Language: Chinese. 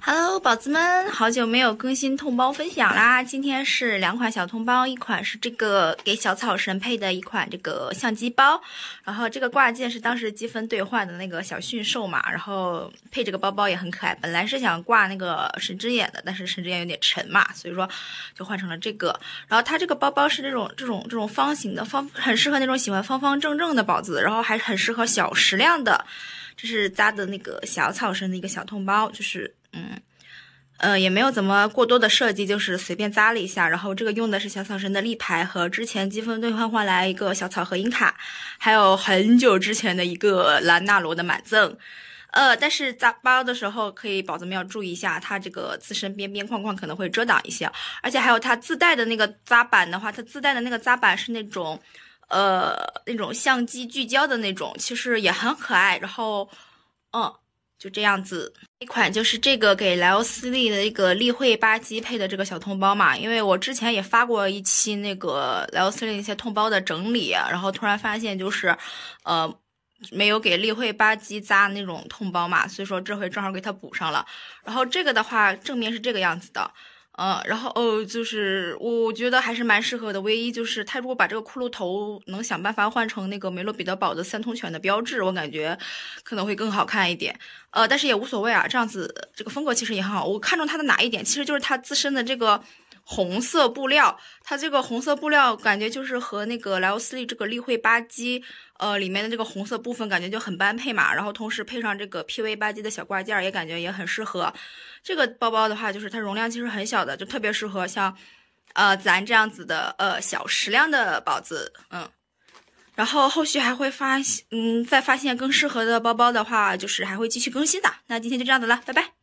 Hello，宝子们，好久没有更新痛包分享啦！今天是两款小痛包，一款是这个给小草神配的一款这个相机包，然后这个挂件是当时积分兑换的那个小驯兽嘛，然后配这个包包也很可爱。本来是想挂那个神之眼的，但是神之眼有点沉嘛，所以说就换成了这个。然后它这个包包是这种这种这种方形的方，很适合那种喜欢方方正正的宝子，然后还是很适合小食量的。这是搭的那个小草神的一个小痛包，就是。嗯，呃，也没有怎么过多的设计，就是随便扎了一下。然后这个用的是小草神的立牌和之前积分兑换换来一个小草和音卡，还有很久之前的一个兰纳罗的满赠。呃，但是扎包的时候，可以宝子们要注意一下，它这个自身边边框框可能会遮挡一些，而且还有它自带的那个扎板的话，它自带的那个扎板是那种，呃，那种相机聚焦的那种，其实也很可爱。然后，嗯。就这样子，一款就是这个给莱欧斯利的一个例会吧唧配的这个小痛包嘛，因为我之前也发过一期那个莱欧斯利一些痛包的整理，然后突然发现就是，呃，没有给例会吧唧扎那种痛包嘛，所以说这回正好给它补上了。然后这个的话，正面是这个样子的。嗯，然后哦，就是我觉得还是蛮适合的。唯一就是，他如果把这个骷髅头能想办法换成那个梅洛彼得堡的三通犬的标志，我感觉可能会更好看一点。呃，但是也无所谓啊，这样子这个风格其实也很好。我看中它的哪一点，其实就是它自身的这个。红色布料，它这个红色布料感觉就是和那个莱欧斯利这个立绘吧唧，呃里面的这个红色部分感觉就很般配嘛。然后同时配上这个 P V 吧唧的小挂件儿，也感觉也很适合。这个包包的话，就是它容量其实很小的，就特别适合像，呃咱这样子的呃小食量的宝子，嗯。然后后续还会发，嗯再发现更适合的包包的话，就是还会继续更新的。那今天就这样子了，拜拜。